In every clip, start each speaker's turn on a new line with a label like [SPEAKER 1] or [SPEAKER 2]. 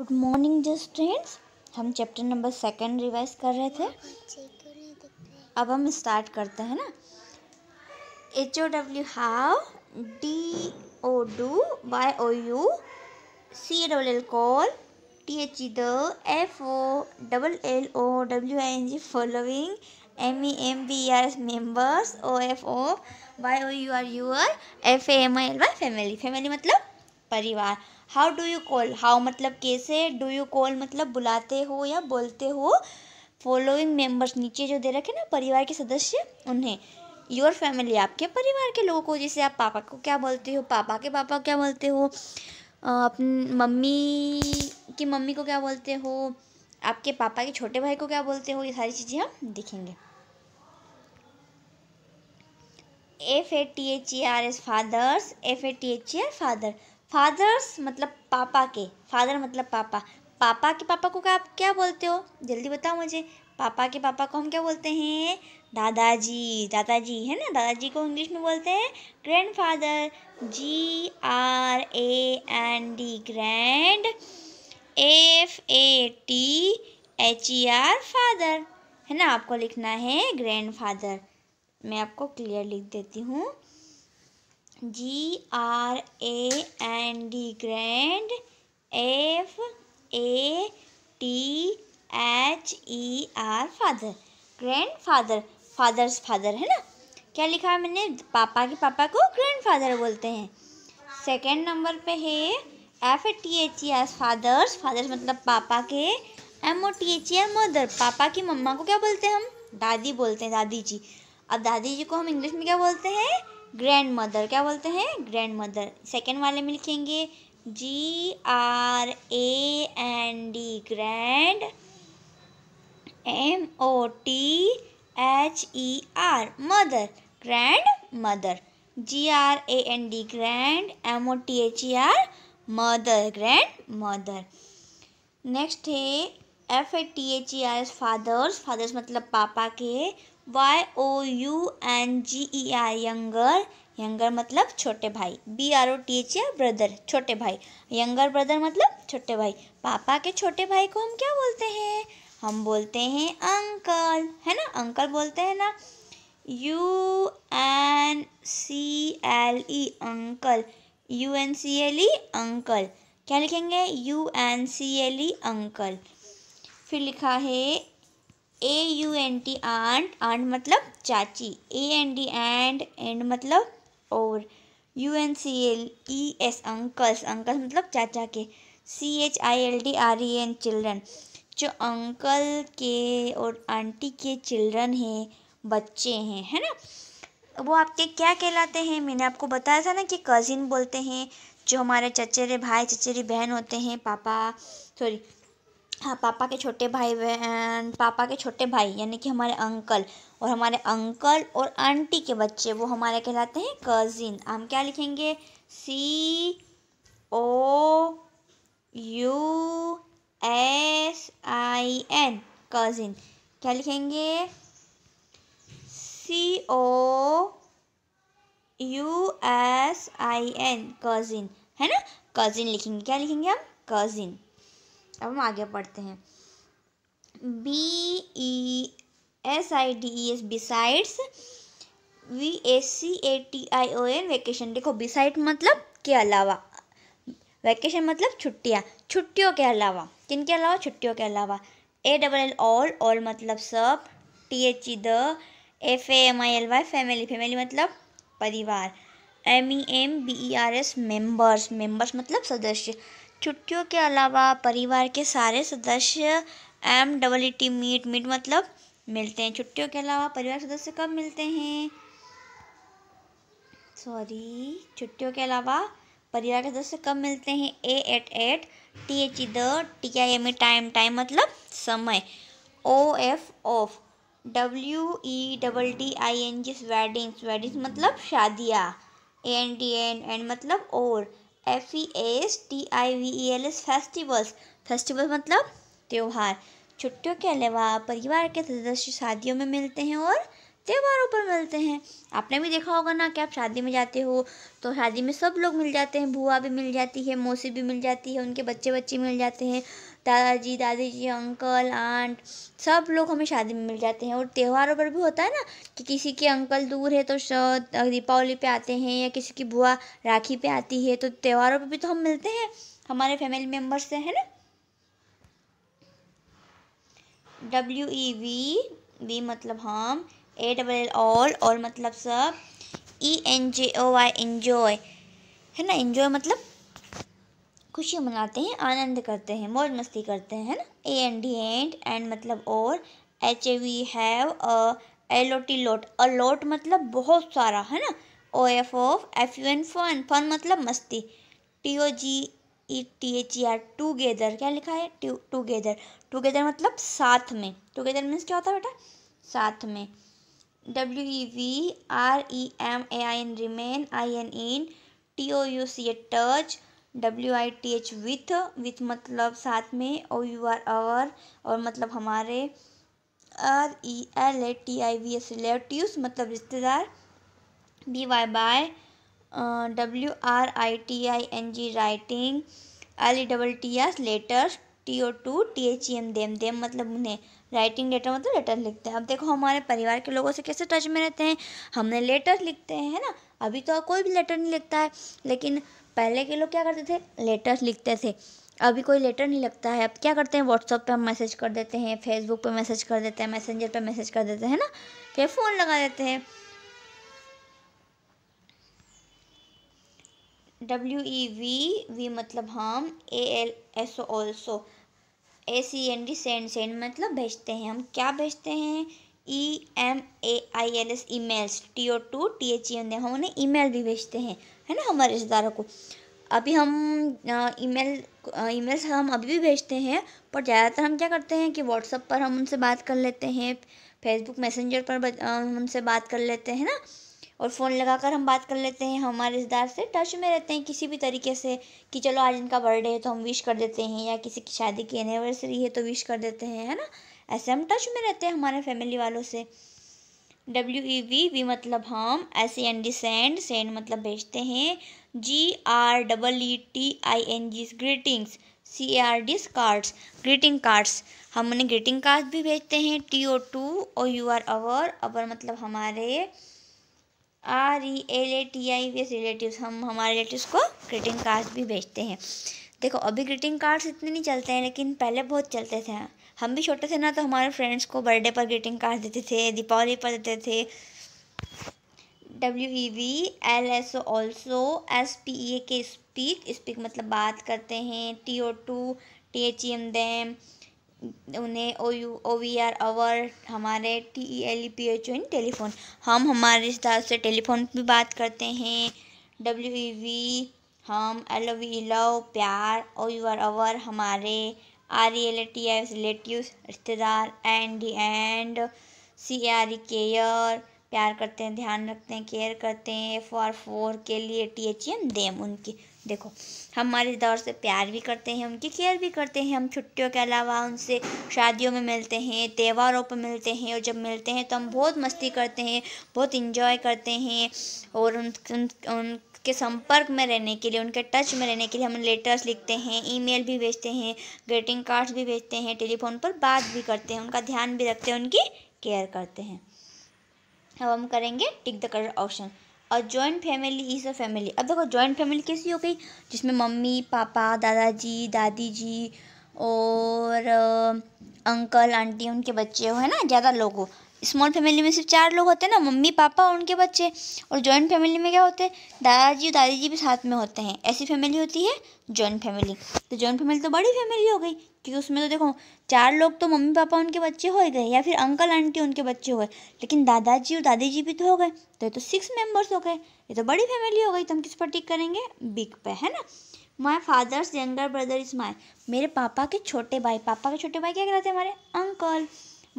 [SPEAKER 1] good morning just friends हम chapter number second revise कर रहे थे अब हम स्टार्ट करते हैं ना H O W how D O do Y O U C double L call T H E the F O double L O W I N G following M E M B R S members O F O Y O U R R F A M I L Y family family मतलब परिवार how do you call how मतलब कैसे do you call मतलब बुलाते हो या बोलते हो फॉलोइंग मेम्बर्स नीचे जो दे रखे ना परिवार के सदस्य उन्हें योर फैमिली आपके परिवार के लोगों को जैसे आप पापा को क्या बोलते हो पापा के पापा क्या बोलते हो अपनी मम्मी की मम्मी को क्या बोलते हो आपके पापा के छोटे भाई को क्या बोलते हो ये सारी चीज़ें हम देखेंगे F A T H E R S fathers F A T H E R father fathers मतलब पापा के फादर मतलब पापा पापा के पापा को क्या आप क्या बोलते हो जल्दी बताओ मुझे पापा के पापा को हम क्या बोलते हैं दादाजी दादाजी है ना दादाजी को इंग्लिश में बोलते हैं grandfather G R A N D grand F A T H E R father है ना आपको लिखना है ग्रैंडफादर मैं आपको क्लियर लिख देती हूँ G R A N D grand F A T H E R father grand father fathers father है ना क्या लिखा है मैंने पापा के पापा को ग्रैंड फादर बोलते हैं सेकेंड नंबर पे है F A T H E R fathers fathers मतलब पापा के M O T H E R mother पापा की मम्मा को क्या बोलते हैं हम दादी बोलते हैं दादी जी अब दादी जी को हम इंग्लिश में क्या बोलते हैं ग्रैंड मदर क्या बोलते हैं ग्रैंड मदर सेकेंड वाले में लिखेंगे G R A N D grand M O T H E R mother grandmother G R A N D grand M O T H E R mother grandmother next है F A T H E R fathers fathers मतलब पापा के Y O U N G E R younger younger मतलब छोटे भाई B R O T H या brother छोटे भाई यंगर ब्रदर मतलब छोटे भाई पापा के छोटे भाई को हम क्या बोलते हैं हम बोलते हैं अंकल है ना अंकल बोलते हैं ना U N C L E uncle U N C L E uncle क्या लिखेंगे U N C L E uncle फिर लिखा है A U N T aunt aunt मतलब चाची A N D and and मतलब और U N C L E S uncles uncles मतलब चाचा के C H I L D R E N children जो अंकल के और आंटी के चिल्ड्रन हैं बच्चे हैं है ना वो आपके क्या कहलाते हैं मैंने आपको बताया था ना कि कज़िन बोलते हैं जो हमारे चचेरे भाई चचेरी बहन होते हैं पापा सॉरी हाँ पापा के छोटे भाई बहन अं, पापा के छोटे भाई यानी कि हमारे अंकल और हमारे अंकल और आंटी के बच्चे वो हमारे कहलाते हैं कज़िन हम क्या लिखेंगे C O U S I N cousin क्या लिखेंगे C O U S I N cousin है ना कज़िन लिखेंगे क्या लिखेंगे हम कज़िन अब हम आगे पढ़ते हैं B E S I D E S besides V A C A T I O N vacation देखो बिसाइड मतलब के अलावा वैकेशन मतलब छुट्टियाँ छुट्टियों के अलावा किन के अलावा छुट्टियों के अलावा A double L all all मतलब सब T H E the F A M I L Y family family मतलब परिवार M E M B E R S members members मतलब सदस्य छुट्टियों के अलावा परिवार के सारे सदस्य M double E T meet meet मतलब मिलते हैं छुट्टियों के अलावा परिवार सदस्य कब मिलते हैं सॉरी छुट्टियों के अलावा परिवार के सदस्य कब मिलते हैं A at at T H E the T I M E time time मतलब समय O F of W E double D I N G weddings weddings मतलब शादियाँ एन डी एन एन मतलब और F E S T I V A L S festivals festival मतलब त्यौहार छुट्टियों के अलावा परिवार के सदस्य शादियों में मिलते हैं और त्योहारों पर मिलते हैं आपने भी देखा होगा ना कि आप शादी में जाते हो तो शादी में सब लोग मिल जाते हैं भुआ भी मिल जाती है मौसी भी मिल जाती है उनके बच्चे बच्चे मिल जाते हैं दादाजी दादी जी अंकल आंट सब लोग हमें शादी में मिल जाते हैं और त्योहारों पर भी होता है ना कि किसी के अंकल दूर है तो दीपावली पे आते हैं या किसी की बुआ राखी पे आती है तो त्योहारों पर भी तो हम मिलते हैं हमारे फैमिली मेम्बर्स से है ना डब्ल्यू ई वी वी मतलब हम ए डबल एल ऑल और मतलब सब E N J O Y enjoy है ना एन्जॉय मतलब खुशी मनाते हैं आनंद करते हैं मौज मस्ती करते हैं ना A N D and and मतलब और H A V have L O T lot a lot मतलब बहुत सारा है ना O F of F U N fun fun मतलब मस्ती T O G E T H E R together क्या लिखा है टूगेदर टूगेदर मतलब साथ में टूगेदर मीन्स क्या होता है बेटा साथ में W E we R E M A I N remain I N in T O U C A touch W I T H with with मतलब साथ में और यू आर आवर और मतलब हमारे R E L A T I V S relative मतलब रिश्तेदार D Y by W R I T I N G writing L E double T S letters T O to T H E M them them मतलब उन्हें writing letter मतलब letter लिखते हैं अब देखो हमारे परिवार के लोगों से कैसे टच में रहते हैं हमने लेटर लिखते हैं है ना अभी तो कोई भी लेटर नहीं लिखता है लेकिन पहले के लोग क्या करते थे लेटर लिखते थे अभी कोई लेटर नहीं लगता है अब क्या करते हैं व्हाट्सअप पे हम मैसेज कर देते हैं फेसबुक पे मैसेज कर देते हैं मैसेंजर पे मैसेज कर देते हैं ना फिर तो फ़ोन लगा देते हैं डब्ल्यू ई वी वी मतलब हम A L S also A C N D send send मतलब भेजते हैं हम क्या भेजते हैं E M A I L S emails T O to T H E N हम उन्हें ईमेल भी भेजते हैं है ना हमारे रिश्तेदारों को अभी हम ईमेल ईमेल्स हम अभी भी भेजते हैं पर ज़्यादातर हम क्या करते हैं कि व्हाट्सअप पर हम उनसे बात कर लेते हैं फेसबुक मैसेंजर पर हम उनसे बात कर लेते हैं ना और फ़ोन लगाकर हम बात कर लेते हैं हमारे रिश्तेदार से टच में रहते हैं किसी भी तरीके से कि चलो आज इनका बर्थडे है तो हम विश कर देते हैं या किसी की शादी की एनिवर्सरी है तो विश कर देते हैं है ना ऐसे हम टच में रहते हैं हमारे फैमिली वालों से डब्ल्यू ई वी वी मतलब हम ऐसे एन डी सेंड सेंड मतलब भेजते हैं G R double E T I N G greetings C A R D cards greeting cards हम उन्हें ग्रीटिंग कार्ड भी भेजते हैं टी ओ टू और यू आर अवर अवर मतलब हमारे R E L A T I V S relative हम हमारे रिलेटिव को ग्रीटिंग कार्ड्स भी भेजते हैं देखो अभी ग्रीटिंग कार्ड्स इतने नहीं चलते हैं लेकिन पहले बहुत चलते थे हम भी छोटे थे ना तो हमारे फ्रेंड्स को बर्थडे पर ग्रीटिंग कार्ड देते थे दीपावली पर देते थे W E we L S O also S P E A K speak speak मतलब बात करते हैं T O to T H E M them उन्हें O U O V R our हमारे T E L E P H O N telephone हम हमारे रिश्तेदार से टेलीफोन भी बात करते हैं डब्ल्यू ई वी हम एल वी लव प्यार ओ यू आर अवर हमारे आर रिलेटिव्स रिलेटिव रिश्तेदार and D and C R E care प्यार करते हैं ध्यान रखते हैं केयर करते हैं फॉर फोर के लिए टी एच एम देम उनकी देखो हमारे दौर से प्यार भी करते हैं उनकी केयर भी करते हैं हम छुट्टियों के अलावा उनसे शादियों में मिलते हैं त्यौहारों पर मिलते हैं और जब मिलते हैं तो हम बहुत मस्ती करते हैं बहुत इंजॉय करते हैं और उन, उन, उन के संपर्क में रहने के लिए उनके टच में रहने के लिए हम लेटर्स लिखते हैं ईमेल भी भेजते हैं ग्रीटिंग कार्ड्स भी भेजते हैं टेलीफोन पर बात भी करते हैं उनका ध्यान भी रखते हैं उनकी केयर करते हैं अब हम करेंगे टिक द करेक्ट ऑप्शन और joint family is a family अब देखो जॉइंट फैमिली कैसी हो गई जिसमें मम्मी पापा दादाजी दादी जी और अंकल आंटी उनके बच्चे हो है ना ज़्यादा लोग हो स्मॉल फैमिली में सिर्फ चार लोग होते हैं ना मम्मी पापा और उनके बच्चे और जॉइंट फैमिली में क्या होते हैं दादाजी और दादी जी भी साथ में होते हैं ऐसी फैमिली होती है जॉइंट फैमिली तो जॉइंट फैमिली तो बड़ी फैमिली हो गई क्योंकि उसमें तो देखो चार लोग तो मम्मी पापा उनके बच्चे हो गए या फिर अंकल आंटी उनके बच्चे हो गए लेकिन दादाजी और दादी जी भी तो हो गए तो ये तो सिक्स मेम्बर्स हो गए ये तो बड़ी फैमिली हो गई तो हम किस पर टिक करेंगे बिग पे है ना my father's younger brother is my मेरे पापा के छोटे भाई पापा के छोटे भाई क्या कहते हैं हमारे uncle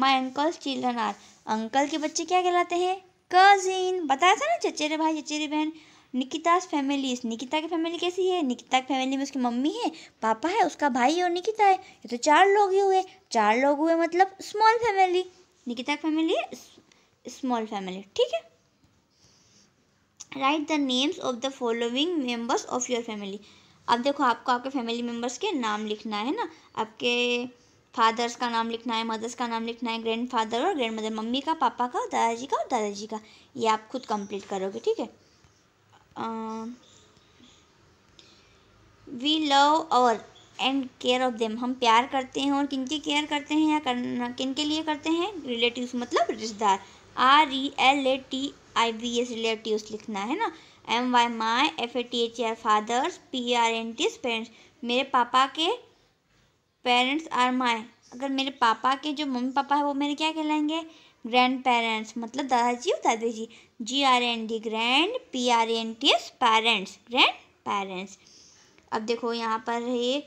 [SPEAKER 1] my uncle's children are uncle के बच्चे क्या कहलाते हैं कजिन बताया था ना चचेरे भाई चचेरी बहन निकिता फैमिली निकिता की फैमिली कैसी है निकिता की फैमिली में उसकी मम्मी है पापा है उसका भाई और निकिता है ये तो चार लोग ही हुए चार लोग हुए मतलब स्मॉल फैमिली निकिता की फैमिली है स्मॉल फैमिली ठीक है write the names of the following members of your family अब देखो आपको आपके फैमिली मेम्बर्स के नाम लिखना है ना आपके फादर्स का नाम लिखना है मदर्स का नाम लिखना है ग्रैंड फादर और ग्रैंड मदर मम्मी का पापा का दादाजी का और दादाजी का ये आप खुद कंप्लीट करोगे ठीक है वी लव और एंड केयर ऑफ देम हम प्यार करते हैं और किन के केयर करते हैं या करना किन के लिए करते हैं रिलेटिव मतलब रिश्तेदार R E L A T I V S relative लिखना है ना M Y my F A T H R fathers P R N T parents मेरे पापा के पेरेंट्स आर माई अगर मेरे पापा के जो मम्मी पापा है वो मेरे क्या कहलाएंगे ग्रैंड पेरेंट्स मतलब दादाजी और दादी जी G R N D grand P R N T S parents grandparents अब देखो यहाँ पर है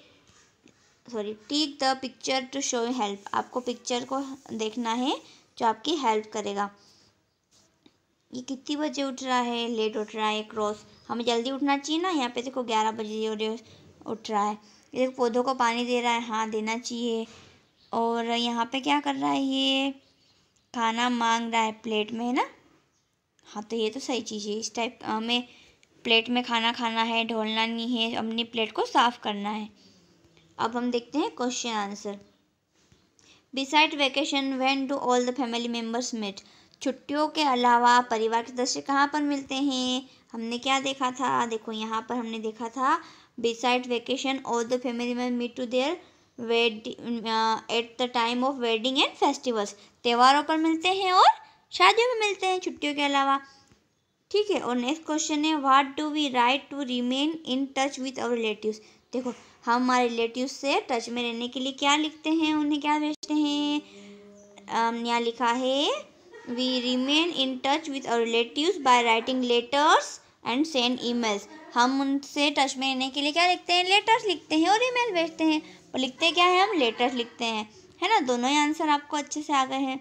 [SPEAKER 1] sorry tick the picture to show help आपको पिक्चर को देखना है जो आपकी हेल्प करेगा ये कितनी बजे उठ रहा है लेट उठ रहा है क्रॉस हमें जल्दी उठना चाहिए ना यहाँ पे देखो ग्यारह बजे उठ रहा है ये पौधों को पानी दे रहा है हाँ देना चाहिए और यहाँ पे क्या कर रहा है ये खाना मांग रहा है प्लेट में है ना हाँ तो ये तो सही चीज़ है इस टाइप हमें प्लेट में खाना खाना है ढोलना नहीं है अपनी प्लेट को साफ़ करना है अब हम देखते हैं question answer beside vacation when do all the family members meet छुट्टियों के अलावा परिवार के सदस्य कहाँ पर मिलते हैं हमने क्या देखा था देखो यहाँ पर हमने देखा था besides vacation all the family members meet to their wedding at the time of wedding and festivals त्योहारों पर मिलते हैं और शादियों में मिलते हैं छुट्टियों के अलावा ठीक है और नेक्स्ट क्वेश्चन है what do we write to remain in touch with our relative देखो हम हमारे रिलेटिव से टच में रहने के लिए क्या लिखते हैं उन्हें क्या भेजते हैं यहाँ लिखा है we remain in touch with our relative by writing letters and send emails हम उनसे टच में रहने के लिए क्या लिखते हैं लेटर्स लिखते हैं और ईमेल भेजते हैं पर लिखते क्या है हम लेटर्स लिखते हैं है ना दोनों ही आंसर आपको अच्छे से आ गए हैं